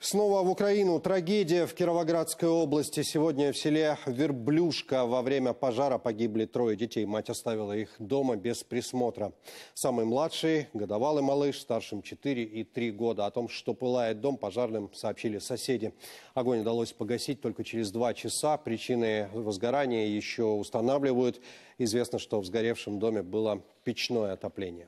Снова в Украину. Трагедия в Кировоградской области. Сегодня в селе Верблюшка во время пожара погибли трое детей. Мать оставила их дома без присмотра. Самый младший, годовалый малыш, старшим 4 и 3 года. О том, что пылает дом, пожарным сообщили соседи. Огонь удалось погасить только через 2 часа. Причины возгорания еще устанавливают. Известно, что в сгоревшем доме было печное отопление.